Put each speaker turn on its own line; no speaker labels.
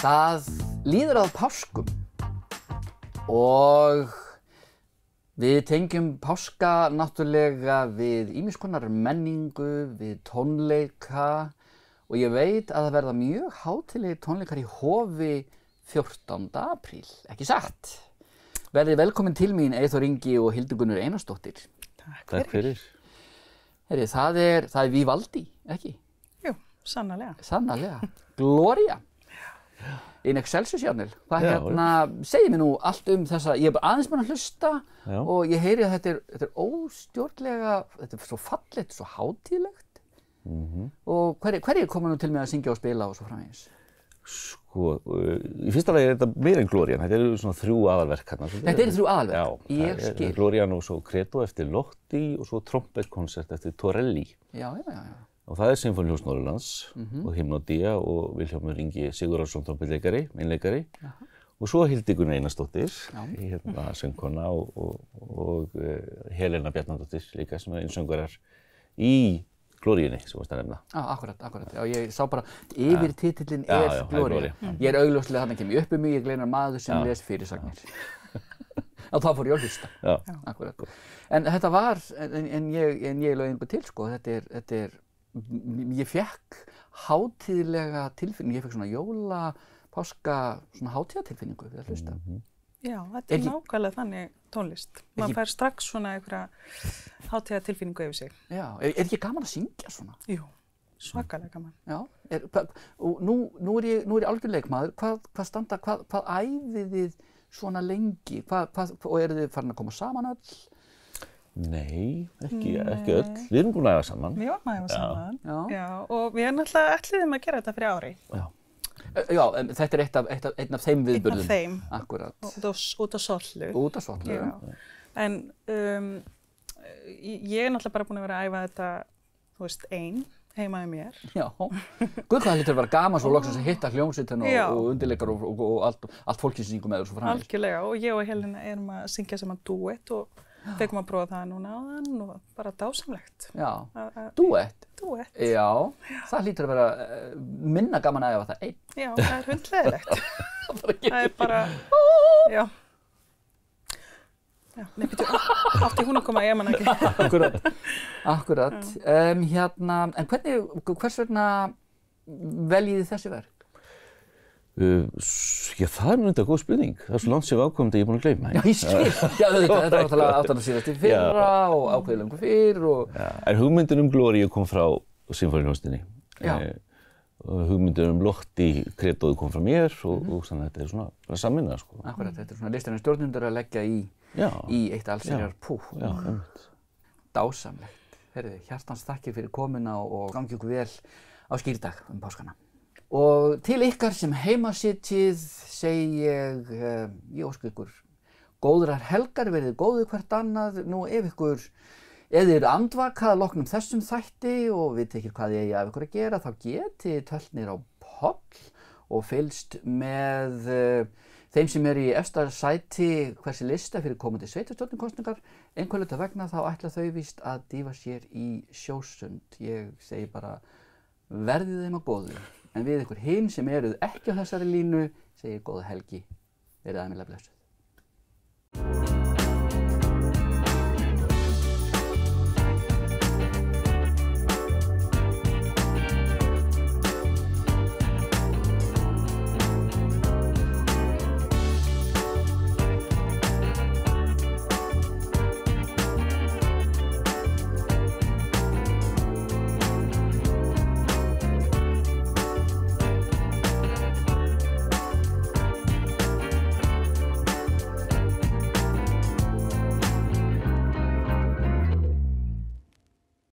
Það líður að páskum og við tengjum páska náttúrulega við ímiskonar menningu, við tónleika og ég veit að það verða mjög hátilegi tónleikar í hofi 14. apríl, ekki satt. Verðið velkomin til mín Eithor Ingi og Hildegunur Einarsdóttir. Takk fyrir. Takk fyrir. Herri, það er, það er Vivaldi, ekki? Jú, sannarlega. Sannarlega. Gloria in excelsis Jánil hvað hérna, segir mér nú allt um þessa ég er aðeins mann að hlusta já. og ég heyri að þetta er, þetta er óstjórnlega þetta er svo fallit, svo hátílegt mm -hmm. og hverjir hver koma nú til mig að syngja og spila og svo framins?
Sko, uh, í fyrsta lagi er þetta meirinn Glórian, þetta eru svona þrjú aðalverk hérna. Þetta eru þrjú aðalverk? Já, ég skil. Glórian og svo Credo eftir Lotti og svo trombettkoncert eftir Torelli.
Já, já, já
og það er Sinfóniuljós Norrlands mm -hmm. og Himnodía og Viljómur Ingi Sigurðarsson trombinleikari, minnleikari og svo hildi Gunn Einarsdóttir, hérna söngkona og, og, og uh, Helena Bjarnandóttir líka sem er einsöngurar í Glóriðinni sem þú veist að nefna.
Já, ah, akkurat, akkurat.
Já, ég sá bara yfir títillin er já, já, Glórið. Mm. Ég er
augljóslega þarna kemur ég upp um mig, ég glenar maður sem les fyrirsagnir. og þá fór ég að hlusta. Já. Akkurat. En þetta var, en, en ég, ég lögði einhver til sko, þetta er, þetta er ég fekk hátíðlega tilfinningu, ég fekk svona jóla, páska, svona hátíðatilfinningu við að hlusta. Mm -hmm.
Já, þetta er, er nákvæmlega þannig tónlist. Man fær strax svona einhverja hátíðatilfinningu yfir sig.
Já, er, er ekki gaman að syngja svona?
Jú, svakalega gaman. Já,
er, og nú, nú er ég, ég algjörleikmaður, hvað, hvað standa, hvað, hvað æði þið svona lengi? Hvað, og eru þið farin að koma saman öll?
Nei, ekki, Nei. ekki öll. Við erum búin að æfa saman. Við erum að æfa saman, já. já. Og við erum alltaf alliðum að gera þetta fyrir ári.
Já, eh, já um, þetta er eitt af, eitt af, einn af þeim viðbörðum. Einn af þeim. Akkurat. Út
á, út á sollu. Út á sollu, já. En um, ég er alltaf bara búin að vera að æfa þetta, þú veist, einn heimaði mér. Já,
guð hvað þetta er að vera gaman svo loksins að hitta hljómsveitin og, og undirleikar og, og, og allt, allt fólki sem syngum með þessu framhengis.
Algjörlega og ég og Helena erum að syngja saman duett og fegum að prófa það núna á þann og bara dásamlegt. Já, duett. Duett. Já,
Já, það hlýtur að vera eh, minna gaman að efa það einn.
Já, það er hundleðilegt. það er bara, Já. Já, nei, betur, átti hún að koma, ég man ekki. Akkurat,
akkurat. Um, hérna, en hvernig, hvers vegna veljiði þessi verk?
Uh, já, það er náttúrulega góð spurning. Það er svo langt sem við ákvæmum þetta ég er búin að gleyma. Já, ég skil. Já, þetta var náttúrulega áttan að síðast í fyrra
já. og ákveðið langur fyrr og... Já,
en hugmyndin um Glóri kom frá Sinfoníunóstinni. Já. Uh, hugmyndin um Lótti, Kretóðu kom frá mér og, mm. og, og þannig að þetta er svona, svona samminnað,
sko. Akkurat, þetta er svona listarinn um stjórnundar að leggja í, í eitt allsýrjar pú. Já, umhvert. Dásamlegt. Herði, hjartans þakkir fyrir komina og gangi okkur vel á skýrdag um páskana. Og til ykkar sem heimasitið segi ég, eh, ég ósku ykkur, góðrar helgar verið góðu hvert annað, nú ef ykkur, eða eru andvakað loknum þessum þætti og við tekir hvað ég af ykkur að gera, þá geti tölnir á poll og fylst með eh, þeim sem eru í eftir sæti hversi lista fyrir komandi sveitarstjórninkostningar, einhverjulega vegna þá ætla þau vist að dífa sér í sjósund. Ég segi bara verðið þeim að góðu en við ykkur hinn sem eruð ekki á þessari línu segir góða helgi, verið aðmjöla blessuð.